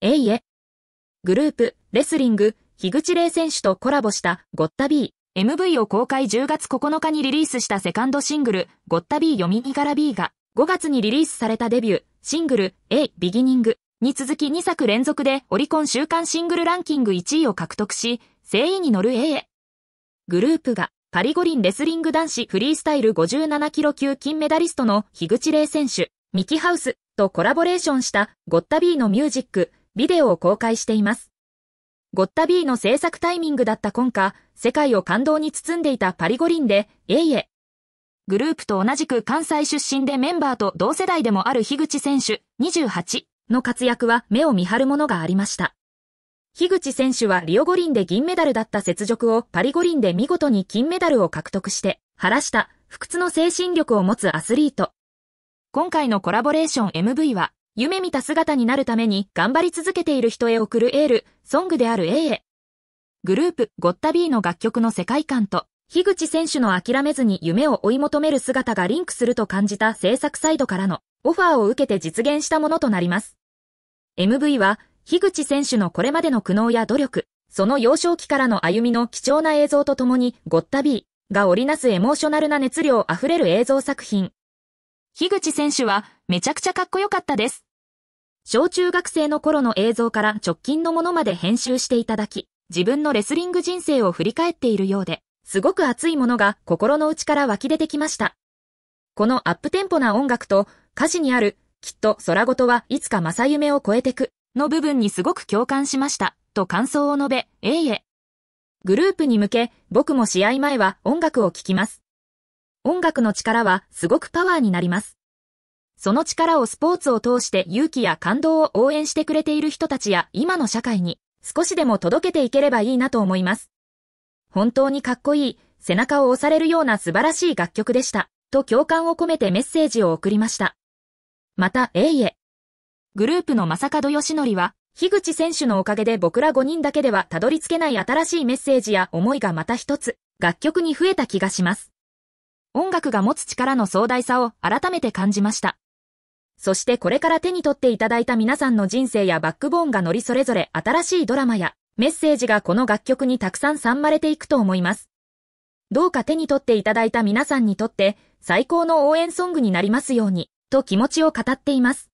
えいえ。グループ、レスリング、樋口玲選手とコラボしたゴッタビー MV を公開10月9日にリリースしたセカンドシングル、ゴッタビー読みに柄ら B が、5月にリリースされたデビュー、シングル、A、ビギニングに続き2作連続でオリコン週間シングルランキング1位を獲得し、誠意に乗る A へ。グループが、パリ五輪レスリング男子フリースタイル57キロ級金メダリストの樋口玲選手、ミキハウスとコラボレーションしたゴッタビーのミュージック、ビデオを公開しています。ゴッタビーの制作タイミングだった今夏、世界を感動に包んでいたパリ五輪で、えいえ。グループと同じく関西出身でメンバーと同世代でもある樋口選手、28の活躍は目を見張るものがありました。樋口選手はリオ五輪で銀メダルだった雪辱をパリ五輪で見事に金メダルを獲得して、晴らした不屈の精神力を持つアスリート。今回のコラボレーション MV は、夢見た姿になるために頑張り続けている人へ送るエール、ソングである A へ。グループ、ゴッタ B の楽曲の世界観と、樋口選手の諦めずに夢を追い求める姿がリンクすると感じた制作サイドからのオファーを受けて実現したものとなります。MV は、樋口選手のこれまでの苦悩や努力、その幼少期からの歩みの貴重な映像とともに、ゴッタ B が織りなすエモーショナルな熱量あふれる映像作品。樋口選手は、めちゃくちゃかっこよかったです。小中学生の頃の映像から直近のものまで編集していただき、自分のレスリング人生を振り返っているようで、すごく熱いものが心の内から湧き出てきました。このアップテンポな音楽と歌詞にある、きっと空ごとはいつか正夢を超えてく、の部分にすごく共感しました、と感想を述べ、えいえ。グループに向け、僕も試合前は音楽を聴きます。音楽の力はすごくパワーになります。その力をスポーツを通して勇気や感動を応援してくれている人たちや今の社会に少しでも届けていければいいなと思います。本当にかっこいい、背中を押されるような素晴らしい楽曲でした、と共感を込めてメッセージを送りました。また、えいえ。グループの正門義則は、樋口選手のおかげで僕ら5人だけではたどり着けない新しいメッセージや思いがまた一つ、楽曲に増えた気がします。音楽が持つ力の壮大さを改めて感じました。そしてこれから手に取っていただいた皆さんの人生やバックボーンが乗りそれぞれ新しいドラマやメッセージがこの楽曲にたくさん散まれていくと思います。どうか手に取っていただいた皆さんにとって最高の応援ソングになりますように、と気持ちを語っています。